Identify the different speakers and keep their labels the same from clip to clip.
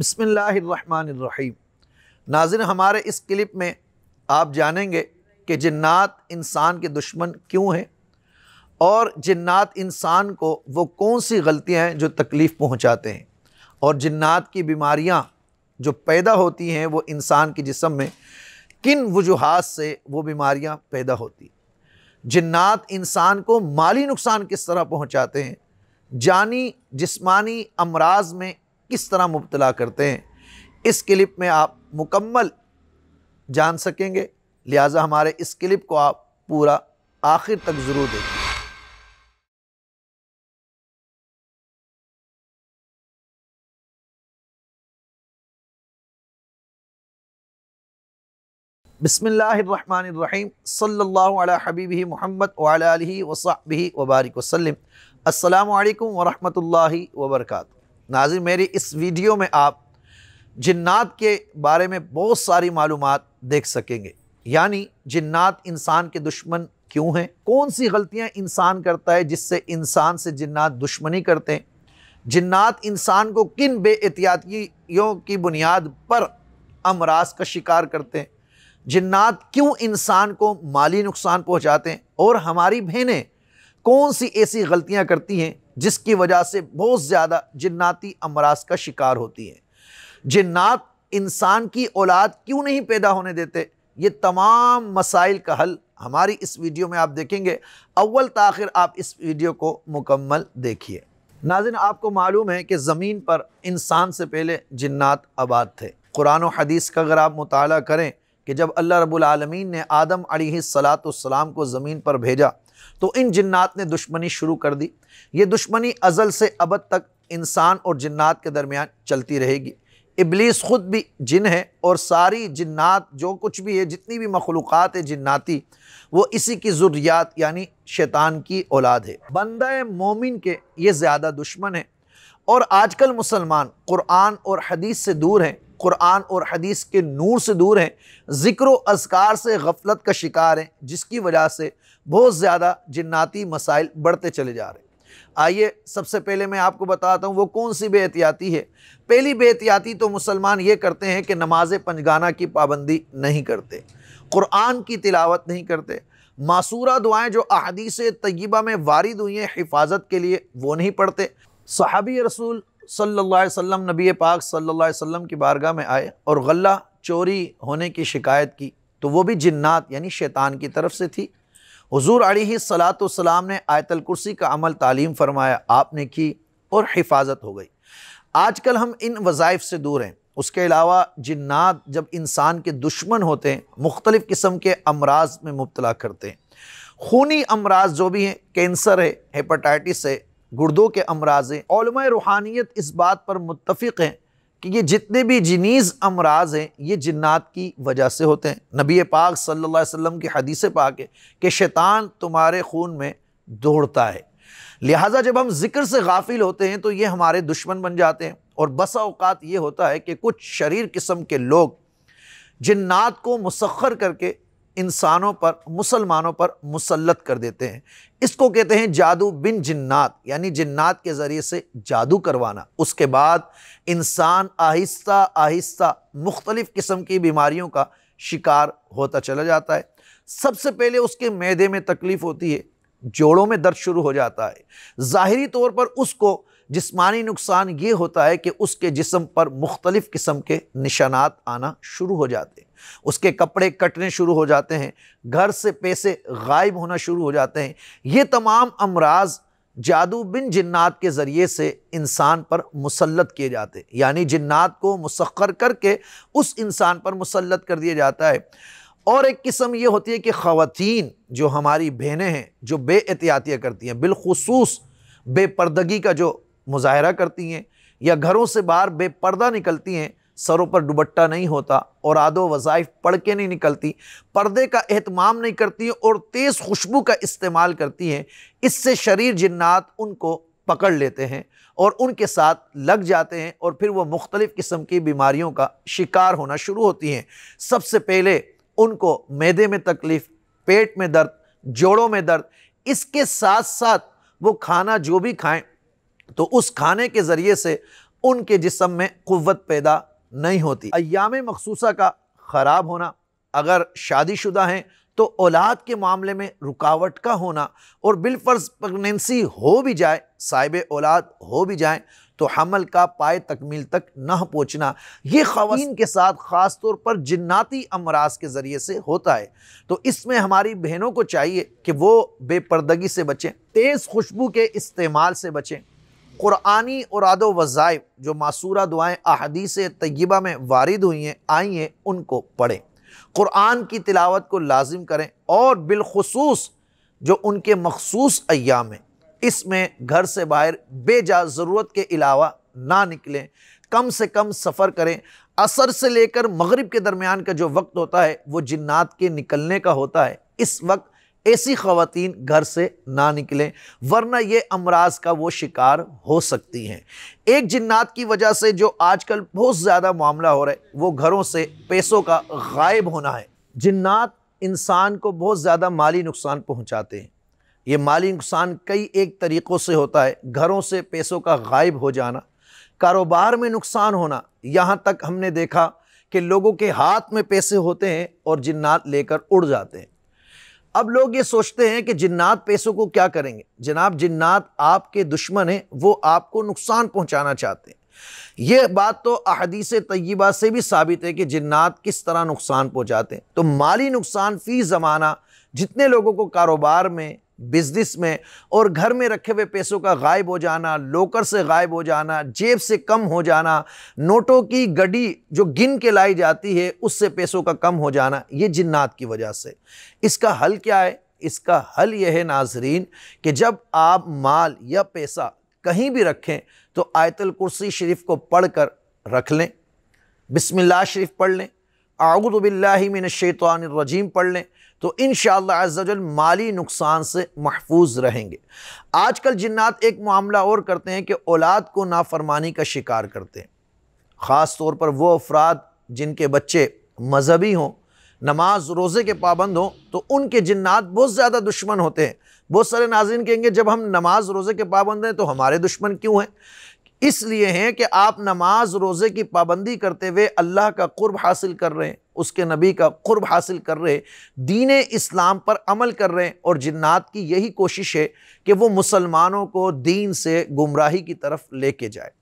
Speaker 1: बसमीम नाजिन हमारे इस क्लिप में आप जानेंगे कि जन्ात इंसान के दुश्मन क्यों हैं और जन्नात इंसान को वो कौन सी गलतियाँ हैं जो तकलीफ़ पहुँचाते हैं और जन्ात की बीमारियाँ जो पैदा होती हैं वो इंसान के जिसम में किन वजूहत से वो बीमारियाँ पैदा होती जन्ात इंसान को माली नुकसान किस तरह पहुँचाते हैं जानी जिस्मानी अमराज में किस तरह मुबतला करते हैं इस क्लिप में आप मुकम्मल जान सकेंगे लिहाजा हमारे इस क्लिप को आप पूरा आखिर तक ज़रूर देखें बसमीम सल्ला हबीब महमद वाली वसाबी वबारक वसलम अल्लाम वरहमल वबरकू नाजिर मेरी इस वीडियो में आप जन्नात के बारे में बहुत सारी मालूम देख सकेंगे यानी जन्ात इंसान के दुश्मन क्यों हैं कौन सी गलतियां इंसान करता है जिससे इंसान से जन्ात दुश्मनी करते हैं जन्ात इंसान को किन बेहतियातियों की बुनियाद पर अमराज का शिकार करते हैं जन्ात क्यों इंसान को माली नुकसान पहुंचाते हैं और हमारी बहनें कौन सी ऐसी गलतियां करती हैं जिसकी वजह से बहुत ज़्यादा जन्नाती अमराज का शिकार होती है जन्नात इंसान की औलाद क्यों नहीं पैदा होने देते ये तमाम मसाइल का हल हमारी इस वीडियो में आप देखेंगे अव्वल तखिर आप इस वीडियो को मुकम्मल देखिए नाजिन आपको मालूम है कि ज़मीन पर इंसान से पहले जन्नात आबाद थे कुरान हदीस का अगर आप मुताल करें कि जब अल्लाह रबालमीन ने आदम सलात को ज़मीन पर भेजा तो इन जिन्नात ने दुश्मनी शुरू कर दी ये दुश्मनी अज़ल से अबद तक इंसान और जिन्नात के दरमियान चलती रहेगी इबलीस ख़ुद भी जिन है और सारी जिन्नात जो कुछ भी है जितनी भी मखलूक़ है जिन्नाती वो इसी की ज़ुरियात यानी शैतान की औलाद है बंद मोमिन के ये ज़्यादा दुश्मन है और आजकल मुसलमान क़ुरान और हदीस से दूर हैं कुरान और हदीस के नूर से दूर हैं ज़िक्र अजकार से गफलत का शिकार हैं जिसकी वजह से बहुत ज़्यादा जन्नाती मसाइल बढ़ते चले जा रहे हैं आइए सबसे पहले मैं आपको बताता हूँ वो कौन सी बेहतियाती है पहली बेहतियाती तो मुसलमान ये करते हैं कि नमाज पंजगाना की पाबंदी नहीं करते क़ुरान की तिलावत नहीं करते मासूरा दुआएं जो अहदीस तय्यबा में वारिद हुई हैं हिफाजत के लिए वो नहीं पढ़ते सहाबी रसूल सल्लल्लाहु अलैहि वसल्लम नबी पाक सल्लल्लाहु अलैहि वसल्लम की बारगाह में आए और गला चोरी होने की शिकायत की तो वो भी जन्नात यानी शैतान की तरफ से थी हजूर अली सलाम ने आयतल कुर्सी का अमल तालीम फरमाया आपने की और हिफाजत हो गई आजकल हम इन वज़ाइफ से दूर हैं उसके अलावा जन्नात जब इंसान के दुश्मन होते हैं मुख्तलिफ़ किस्म के अमराज में मुबतला करते हैं खूनी अमराज जो भी हैं कैंसर है हेपाटाइटिस है गुर्दों के अमराज हैं रूहानियत इस बात पर मुतफ़ हैं कि ये जितने भी जिनीज अमराज हैं ये जन्ात की वजह से होते हैं नबी पाक सल्लल्लाहु अलैहि वसल्लम की हदीस पाक है कि शैतान तुम्हारे खून में दौड़ता है लिहाजा जब हम ज़िक्र से गाफिल होते हैं तो ये हमारे दुश्मन बन जाते हैं और बसा अवकात ये होता है कि कुछ शरीर किस्म के लोग जन्ात को मुसर करके इंसानों पर मुसलमानों पर मुसलत कर देते हैं इसको कहते हैं जादू बिन जिन्नात यानी जिन्नात के ज़रिए से जादू करवाना उसके बाद इंसान आहिस्ता आहिस्ता मुख्तलिफ़ किस्म की बीमारियों का शिकार होता चला जाता है सबसे पहले उसके मैदे में तकलीफ़ होती है जोड़ों में दर्द शुरू हो जाता है ज़ाहरी तौर पर उसको जिस्मानी नुकसान ये होता है कि उसके जिसम पर मुख्तलिफ़ किस्म के निशानात आना शुरू हो जाते हैं उसके कपड़े कटने शुरू हो जाते हैं घर से पैसे गायब होना शुरू हो जाते हैं ये तमाम अमराज जादू बिन जन्ात के ज़रिए से इंसान पर मुसलत किए जाते यानी जन्ात को मुसखर करके उस इंसान पर मुसलत कर दिया जाता है और एक किस्म ये होती है कि ख़वान जो हमारी बहनें हैं जो बेहतियातियाँ करती हैं बिलखसूस बेपर्दगी का जो मुजाहरा करती हैं या घरों से बाहर बेपर्दा निकलती हैं सरों पर दुबट्टा नहीं होता और आदो वज़ाइफ पढ़ के नहीं निकलती पर्दे का अहतमाम नहीं करती और तेज़ खुशबू का इस्तेमाल करती हैं इससे शरीर जन्ात उनको पकड़ लेते हैं और उनके साथ लग जाते हैं और फिर वह मुख्तलिफ़ किस्म की बीमारियों का शिकार होना शुरू होती हैं सबसे पहले उनको मैदे में तकलीफ़ पेट में दर्द जोड़ों में दर्द इसके साथ साथ वो खाना जो भी खाएं तो उस खाने के ज़रिए से उनके जिसम में क़वत पैदा नहीं होती अयाम मखसूसा का ख़राब होना अगर शादीशुदा हैं तो औलाद के मामले में रुकावट का होना और बिलफर्ज प्रेगनेंसी हो भी जाए साहिब औलाद हो भी जाए तो हमल का पाए तकमील तक ना पहुँचना ये ख़वान के साथ ख़ास तौर पर जन्ाती अमराज के ज़रिए से होता है तो इसमें हमारी बहनों को चाहिए कि वो बेपर्दगी से बचें तेज़ खुशबू के इस्तेमाल से बचें क़ुरानी उराद वज़ाइफ जो मासूरा दुआएँ अहदीस तय्यबा में वारद हुई हैं आई हैं उनको पढ़ें क़ुरान की तिलावत को लाजिम करें और बिलखसूस जो उनके मखसूस अयाम हैं इसमें घर से बाहर बेजा ज़रूरत के अलावा ना निकलें कम से कम सफ़र करें असर से लेकर मगरिब के दरमियान का जो वक्त होता है वो जिन्नात के निकलने का होता है इस वक्त ऐसी खातन घर से ना निकलें वरना ये अमराज का वो शिकार हो सकती हैं एक जिन्नात की वजह से जो आजकल बहुत ज़्यादा मामला हो रहा है वो घरों से पैसों का गायब होना है जिन्नात इंसान को बहुत ज़्यादा माली नुकसान पहुँचाते हैं ये माली नुकसान कई एक तरीक़ों से होता है घरों से पैसों का गायब हो जाना कारोबार में नुकसान होना यहाँ तक हमने देखा कि लोगों के हाथ में पैसे होते हैं और जिन्नात लेकर उड़ जाते हैं अब लोग ये सोचते हैं कि जिन्नात पैसों को क्या करेंगे जनाब जिन्नात आपके दुश्मन हैं वो आपको नुकसान पहुंचाना चाहते हैं ये बात तो अहदीस तय्यबा से भी साबित है कि जिन्नात किस तरह नुकसान पहुंचाते हैं तो माली नुकसान फ़ी ज़माना जितने लोगों को कारोबार में बिजनेस में और घर में रखे हुए पैसों का गायब हो जाना लोकर से गायब हो जाना जेब से कम हो जाना नोटों की गड्डी जो गिन के लाई जाती है उससे पैसों का कम हो जाना ये जिन्नात की वजह से इसका हल क्या है इसका हल यह है नाजरीन कि जब आप माल या पैसा कहीं भी रखें तो आयतल कुर्सी शरीफ को पढ़ कर रख लें बिसमिल्ला शरीफ पढ़ लें रजीम पढ़ लें तो इन शजल माली नुकसान से महफूज रहेंगे आजकल जन्नात एक मामला और करते हैं कि औलाद को नाफरमानी का शिकार करते हैं ख़ास तौर पर वो अफराद जिनके बच्चे मजहबी हों नमाज रोज़े के पाबंद हों तो उनके जन्नात बहुत ज़्यादा दुश्मन होते हैं बहुत सारे नाजिन कहेंगे जब हम नमाज रोज़े के पाबंद हैं तो हमारे दुश्मन क्यों हैं इसलिए हैं कि आप नमाज रोज़े की पाबंदी करते हुए अल्लाह का कुर्ब हासिल कर रहे हैं उसके नबी का कुर्ब हासिल कर रहे हैं दीन इस्लाम पर अमल कर रहे हैं और जन्ात की यही कोशिश है कि वो मुसलमानों को दीन से गुमराही की तरफ लेके जाए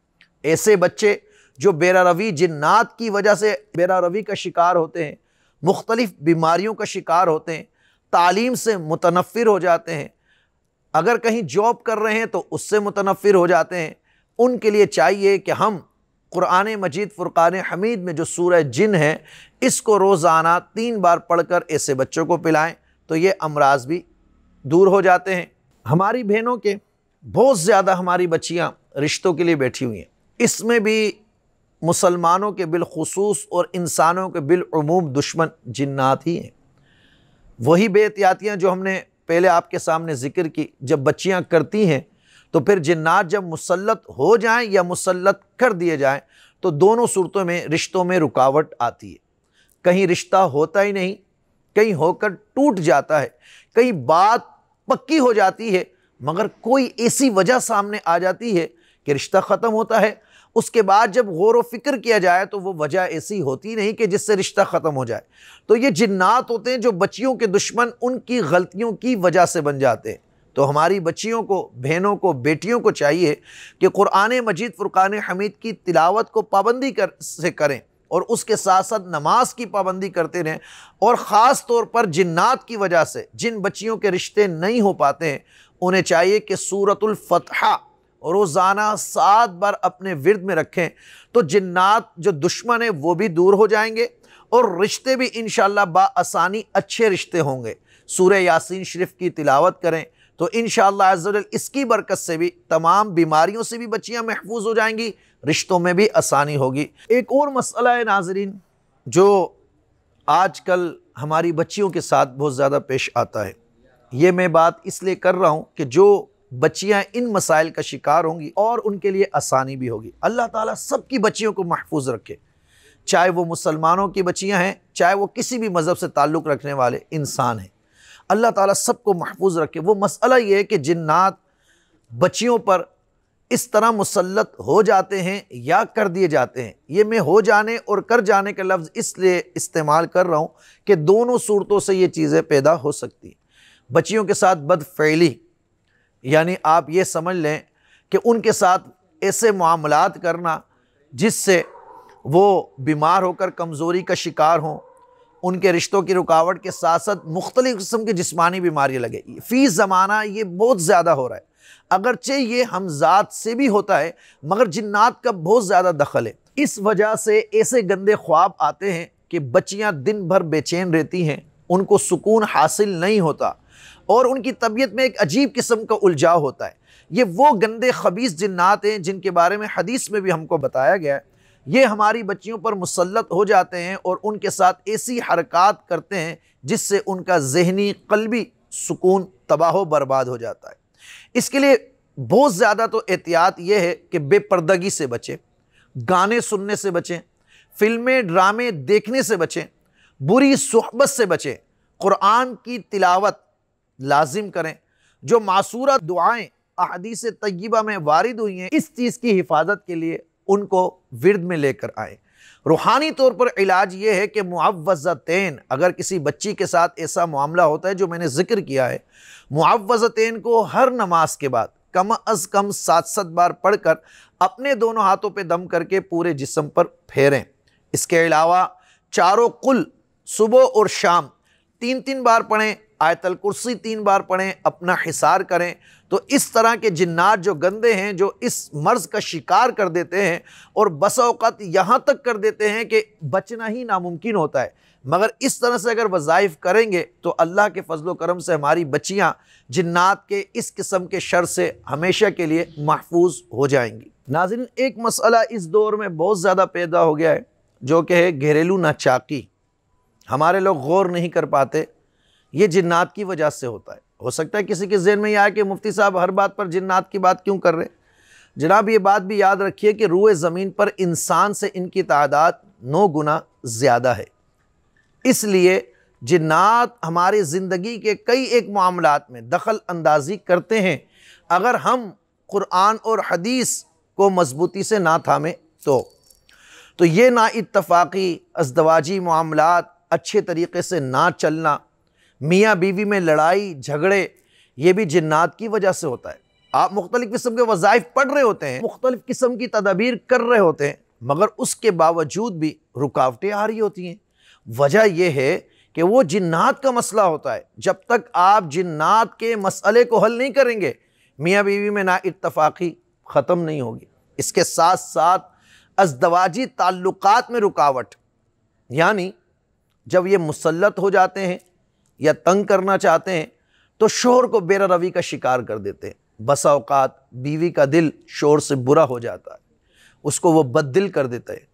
Speaker 1: ऐसे बच्चे जो बेरा रवि जन्नात की वजह से बेरा रवि का शिकार होते हैं मुख्तलिफ़ बीमारियों का शिकार होते हैं तालीम से मुतनफ़िर हो जाते हैं अगर कहीं जॉब कर रहे हैं तो उससे मुतनफ़िर हो जाते हैं उनके लिए चाहिए कि हम कुरान मजीद फ़ुरक़ान हमीद में जो सूरह जिन है इसको रोज़ाना तीन बार पढ़ कर ऐसे बच्चों को पिलाएँ तो ये अमराज भी दूर हो जाते हैं हमारी बहनों के बहुत ज़्यादा हमारी बच्चियाँ रिश्तों के लिए बैठी हुई हैं इसमें भी मुसलमानों के बिलखसूस और इंसानों के बिलूम दुश्मन जिन्नात ही हैं वही बेहतियातियाँ जो हमने पहले आपके सामने ज़िक्र की जब बच्चियाँ करती हैं तो फिर जिन्नात जब मुसलत हो जाए या मुसलत कर दिए जाएँ तो दोनों सूरतों में रिश्तों में रुकावट आती है कहीं रिश्ता होता ही नहीं कहीं होकर टूट जाता है कहीं बात पक्की हो जाती है मगर कोई ऐसी वजह सामने आ जाती है कि रिश्ता ख़त्म होता है उसके बाद जब गौर व फिक्र किया जाए तो वो वजह ऐसी होती नहीं कि जिससे रिश्ता ख़त्म हो जाए तो ये जिन्नात होते हैं जो बच्चियों के दुश्मन उनकी गलतियों की वजह से बन जाते हैं तो हमारी बच्चियों को बहनों को बेटियों को चाहिए कि क़ुरान मजीद फ़ुरक़ान हमीद की तिलावत को पाबंदी कर से करें और उसके साथ साथ नमाज की पाबंदी करते रहें और ख़ास तौर पर जिन्नात की वजह से जिन बच्चियों के रिश्ते नहीं हो पाते हैं उन्हें चाहिए कि सूरतुलफ़ा रोज़ाना सात बार अपने विरद में रखें तो जिन्नात जो दुश्मन है वो भी दूर हो जाएंगे और रिश्ते भी इन शाला आसानी अच्छे रिश्ते होंगे सूर्य यासिन शरीफ की तिलावत करें तो इन शजल इसकी बरकत से भी तमाम बीमारियों से भी बच्चियाँ महफूज हो जाएंगी रिश्तों में भी आसानी होगी एक और मसला है नाजरीन जो आज कल हमारी बच्चियों के साथ बहुत ज़्यादा पेश आता है ये मैं बात इसलिए कर रहा हूँ कि जो बच्चियाँ इन मसाइल का शिकार होंगी और उनके लिए आसानी भी होगी अल्लाह ताली सबकी बच्चियों को महफूज रखे चाहे वो मुसलमानों की बच्चियाँ हैं चाहे वो किसी भी मज़हब से ताल्लुक़ रखने वाले इंसान हैं अल्लाह ताला सबको महफूज रखे वो मसला ये है कि जिन्नात बच्चियों पर इस तरह मुसलत हो जाते हैं या कर दिए जाते हैं ये मैं हो जाने और कर जाने का लफ्ज़ इसलिए इस्तेमाल कर रहा हूँ कि दोनों सूरतों से ये चीज़ें पैदा हो सकती हैं बच्चियों के साथ बद फैली यानी आप ये समझ लें कि उनके साथ ऐसे मामलात करना जिससे वो बीमार होकर कमज़ोरी का शिकार हों उनके रिश्तों की रुकावट के साथ साथ मुख्तलि किस्म की जिसमानी बीमारियाँ लगेगी फ़ी ज़माना ये बहुत ज़्यादा हो रहा है अगरचे ये हमजात से भी होता है मगर जिन्नात का बहुत ज़्यादा दखल है इस वजह से ऐसे गंदे ख्वाब आते हैं कि बच्चियाँ दिन भर बेचैन रहती हैं उनको सुकून हासिल नहीं होता और उनकी तबीयत में एक अजीब किस्म का उलझाव होता है ये वो गंदे खबीस जिन्नात हैं जिनके बारे में हदीस में भी हमको बताया गया है ये हमारी बच्चियों पर मुसलत हो जाते हैं और उनके साथ ऐसी हरकत करते हैं जिससे उनका जहनी कलबी सुकून तबाह बर्बाद हो जाता है इसके लिए बहुत ज़्यादा तो एहतियात ये है कि बेपर्दगी से बचें गाने सुनने से बचें फिल्में ड्रामे देखने से बचें बुरी सहबत से बचें क़ुरान की तिलावत लाजिम करें जो मासूरा दुआएँ अहदीस तयबा में वारिद हुई हैं इस चीज़ की हिफाजत के लिए उनको विरद में लेकर आए रूहानी तौर पर इलाज ये है कि मुआवज़तैन अगर किसी बच्ची के साथ ऐसा मामला होता है जो मैंने जिक्र किया है मुआवज़तैन को हर नमाज के बाद कम अज़ कम सात सात बार पढ़कर अपने दोनों हाथों पे दम करके पूरे जिस्म पर फेरें इसके अलावा चारों कुल सुबह और शाम तीन तीन बार पढ़ें आयतल कुर्सी तीन बार पढ़ें अपना हिसार करें तो इस तरह के जिन्नात जो गंदे हैं जो इस मर्ज़ का शिकार कर देते हैं और बस बसौकत यहाँ तक कर देते हैं कि बचना ही नामुमकिन होता है मगर इस तरह से अगर वज़ाइफ करेंगे तो अल्लाह के फजल करम से हमारी बच्चियाँ जिन्नात के इस किस्म के शर से हमेशा के लिए महफूज हो जाएंगी नाजिन एक मसला इस दौर में बहुत ज़्यादा पैदा हो गया है जो कि है घरेलू नाचाकी हमारे लोग गौर नहीं कर पाते ये जिन्नात की वजह से होता है हो सकता है किसी के जहन में यह आए कि मुफ्ती साहब हर बात पर जिन्नात की बात क्यों कर रहे हैं जनाब ये बात भी याद रखिए कि रूए ज़मीन पर इंसान से इनकी तादाद नौ गुना ज़्यादा है इसलिए जिन्नात हमारी ज़िंदगी के कई एक मामलों में दखल अंदाजी करते हैं अगर हम क़ुरान और हदीस को मजबूती से ना थामें तो तो ये ना इतफाक़ी अजदवाजी मामला अच्छे तरीके से ना चलना मियाँ बीवी में लड़ाई झगड़े ये भी जिन्नात की वजह से होता है आप मुख्तलिफ़ किस्म के वज़ाइफ पढ़ रहे होते हैं मुख्तलिफ़ किस्म की तदाबीर कर रहे होते हैं मगर उसके बावजूद भी रुकावटें आ रही होती हैं वजह यह है कि वो जिन्नात का मसला होता है जब तक आप जिन्नात के मसले को हल नहीं करेंगे मियाँ बीवी में ना इतफाक़ी ख़त्म नहीं होगी इसके साथ साथ अजदवाजी ताल्लुकात में रुकावट यानी जब ये मुसलत हो जाते हैं या तंग करना चाहते हैं तो शोर को बेरा रवि का शिकार कर देते हैं बसा अवकात बीवी का दिल शोर से बुरा हो जाता है उसको वो बददिल कर देता है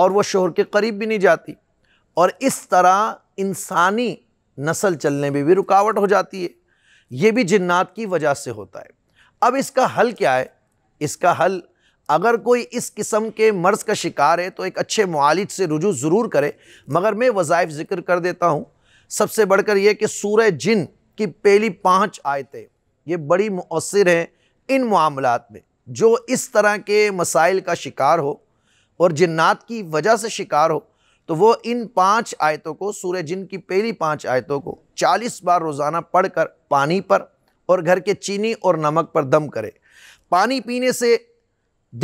Speaker 1: और वो शोर के करीब भी नहीं जाती और इस तरह इंसानी नस्ल चलने में भी रुकावट हो जाती है ये भी जिन्नात की वजह से होता है अब इसका हल क्या है इसका हल अगर कोई इस किस्म के मर्ज़ का शिकार है तो एक अच्छे मालिज से रुजू ज़रूर करे मगर मैं वज़ाइफ ज़िक्र कर देता हूँ सबसे बढ़कर यह कि सूर्य जिन की पहली पाँच आयतें ये बड़ी मौसर हैं इन मामलों में जो इस तरह के मसाइल का शिकार हो और जन्ात की वजह से शिकार हो तो वो इन पाँच आयतों को सूर्य जिन की पहली पाँच आयतों को चालीस बार रोज़ाना पढ़ कर पानी पर और घर के चीनी और नमक पर दम करे पानी पीने से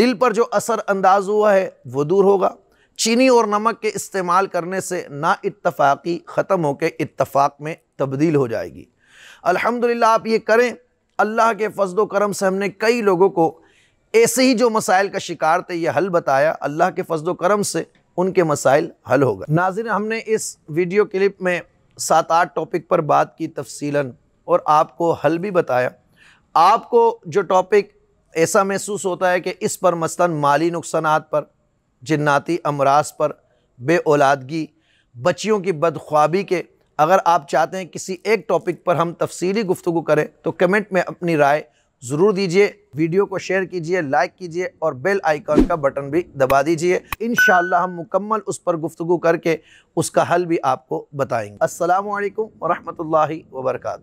Speaker 1: दिल पर जो असर अंदाज हुआ है वो दूर होगा चीनी और नमक के इस्तेमाल करने से ना इतफाक़ी ख़त्म होकर इतफाक़ में तब्दील हो जाएगी अल्हम्दुलिल्लाह आप ये करें अल्लाह के फजल करम से हमने कई लोगों को ऐसे ही जो मसाइल का शिकार थे ये हल बताया अल्लाह के फजल करम से उनके मसाइल हल हो गए नाजिन हमने इस वीडियो क्लिप में सात आठ टॉपिक पर बात की तफसीला और आपको हल भी बताया आपको जो टॉपिक ऐसा महसूस होता है कि इस पर मसलन माली नुकसान पर जन्नाती अमराज पर बे औलादगी बच्चियों की बदख्वाबी के अगर आप चाहते हैं किसी एक टॉपिक पर हम तफसीली गुफ्तु करें तो कमेंट में अपनी राय ज़रूर दीजिए वीडियो को शेयर कीजिए लाइक कीजिए और बेल आइकॉन का बटन भी दबा दीजिए इन हम मुकम्मल उस पर गुफ्तु करके उसका हल भी आपको बताएंगे असल वरहमल वर्का